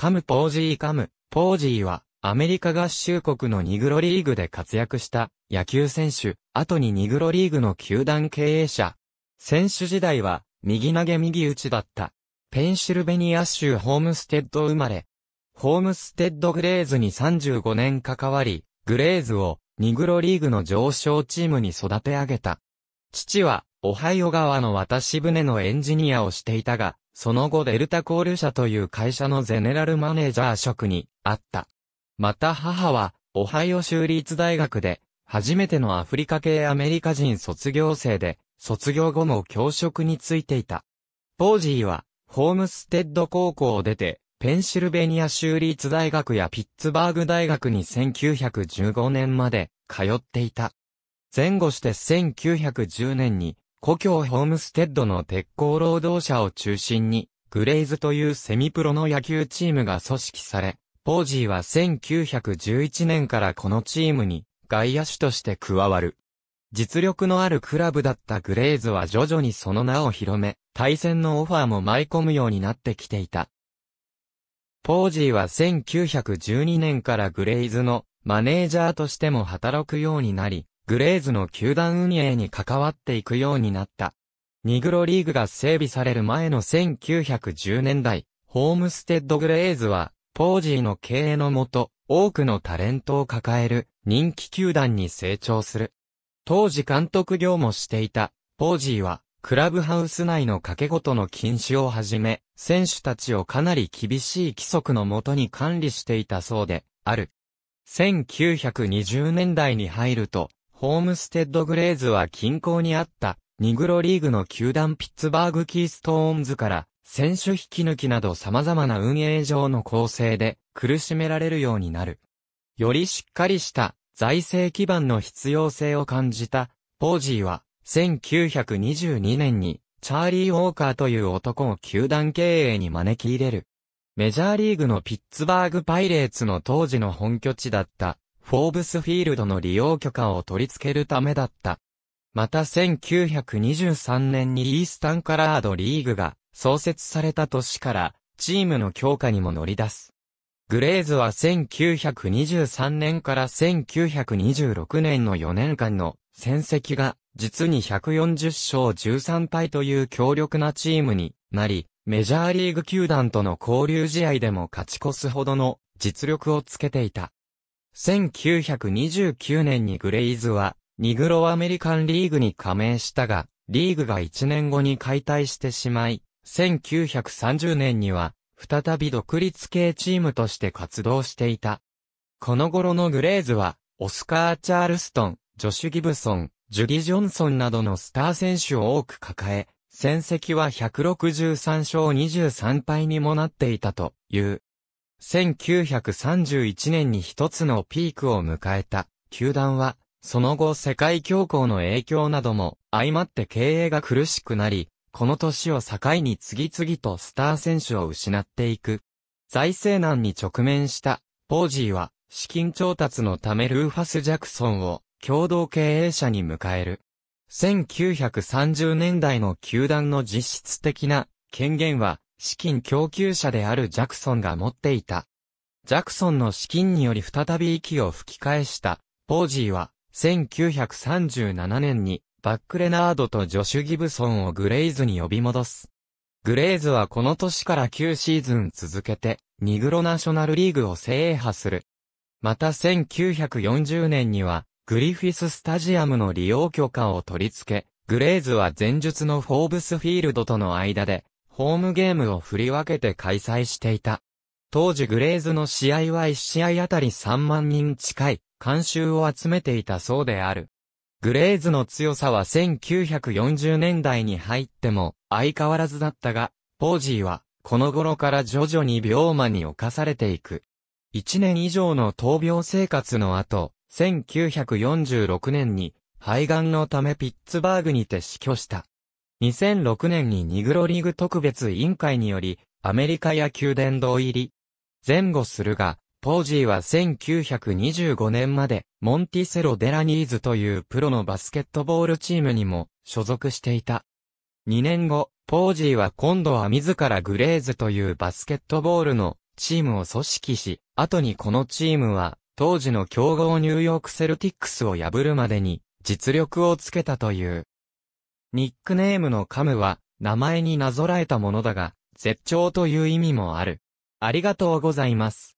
カムポージーカム、ポージーは、アメリカ合衆国のニグロリーグで活躍した野球選手、後にニグロリーグの球団経営者。選手時代は、右投げ右打ちだった。ペンシルベニア州ホームステッド生まれ。ホームステッドグレーズに35年関わり、グレーズをニグロリーグの上昇チームに育て上げた。父は、オハイオ川の渡し船のエンジニアをしていたが、その後デルタコール社という会社のゼネラルマネージャー職にあった。また母は、オハイオ州立大学で、初めてのアフリカ系アメリカ人卒業生で、卒業後も教職に就いていた。ポージーは、ホームステッド高校を出て、ペンシルベニア州立大学やピッツバーグ大学に1915年まで通っていた。前後して1910年に故郷ホームステッドの鉄鋼労働者を中心に、グレイズというセミプロの野球チームが組織され、ポージーは1911年からこのチームに外野手として加わる。実力のあるクラブだったグレイズは徐々にその名を広め、対戦のオファーも舞い込むようになってきていた。ポージーは1912年からグレイズのマネージャーとしても働くようになり、グレーズの球団運営に関わっていくようになった。ニグロリーグが整備される前の1910年代、ホームステッドグレーズは、ポージーの経営のもと、多くのタレントを抱える人気球団に成長する。当時監督業もしていた、ポージーは、クラブハウス内の掛け事の禁止をはじめ、選手たちをかなり厳しい規則のもとに管理していたそうで、ある。1920年代に入ると、ホームステッドグレーズは近郊にあった、ニグロリーグの球団ピッツバーグキーストーンズから、選手引き抜きなど様々な運営上の構成で苦しめられるようになる。よりしっかりした財政基盤の必要性を感じた、ポージーは、1922年に、チャーリー・ウォーカーという男を球団経営に招き入れる。メジャーリーグのピッツバーグパイレーツの当時の本拠地だった、フォーブスフィールドの利用許可を取り付けるためだった。また1923年にイースタンカラードリーグが創設された年からチームの強化にも乗り出す。グレーズは1923年から1926年の4年間の戦績が実に140勝13敗という強力なチームになり、メジャーリーグ球団との交流試合でも勝ち越すほどの実力をつけていた。1929年にグレイズは、ニグロアメリカンリーグに加盟したが、リーグが1年後に解体してしまい、1930年には、再び独立系チームとして活動していた。この頃のグレイズは、オスカー・チャールストン、ジョシュ・ギブソン、ジュディ・ジョンソンなどのスター選手を多く抱え、戦績は163勝23敗にもなっていたという。1931年に一つのピークを迎えた、球団は、その後世界恐慌の影響なども相まって経営が苦しくなり、この年を境に次々とスター選手を失っていく。財政難に直面したポージーは資金調達のためルーファス・ジャクソンを共同経営者に迎える。1930年代の球団の実質的な権限は資金供給者であるジャクソンが持っていた。ジャクソンの資金により再び息を吹き返したポージーは1937年にバックレナードとジョシュ・ギブソンをグレイズに呼び戻す。グレイズはこの年から9シーズン続けてニグロナショナルリーグを制覇する。また1940年にはグリフィススタジアムの利用許可を取り付け、グレイズは前述のフォーブスフィールドとの間でホームゲームを振り分けて開催していた。当時グレーズの試合は1試合あたり3万人近い、監修を集めていたそうである。グレーズの強さは1940年代に入っても相変わらずだったが、ポージーはこの頃から徐々に病魔に侵されていく。1年以上の闘病生活の後、1946年に肺がんのためピッツバーグにて死去した。2006年にニグロリーグ特別委員会により、アメリカ野球殿堂入り。前後するが、ポージーは1925年まで、モンティセロ・デラニーズというプロのバスケットボールチームにも所属していた。2年後、ポージーは今度は自らグレーズというバスケットボールのチームを組織し、後にこのチームは、当時の強豪ニューヨークセルティックスを破るまでに、実力をつけたという。ニックネームのカムは、名前になぞらえたものだが、絶頂という意味もある。ありがとうございます。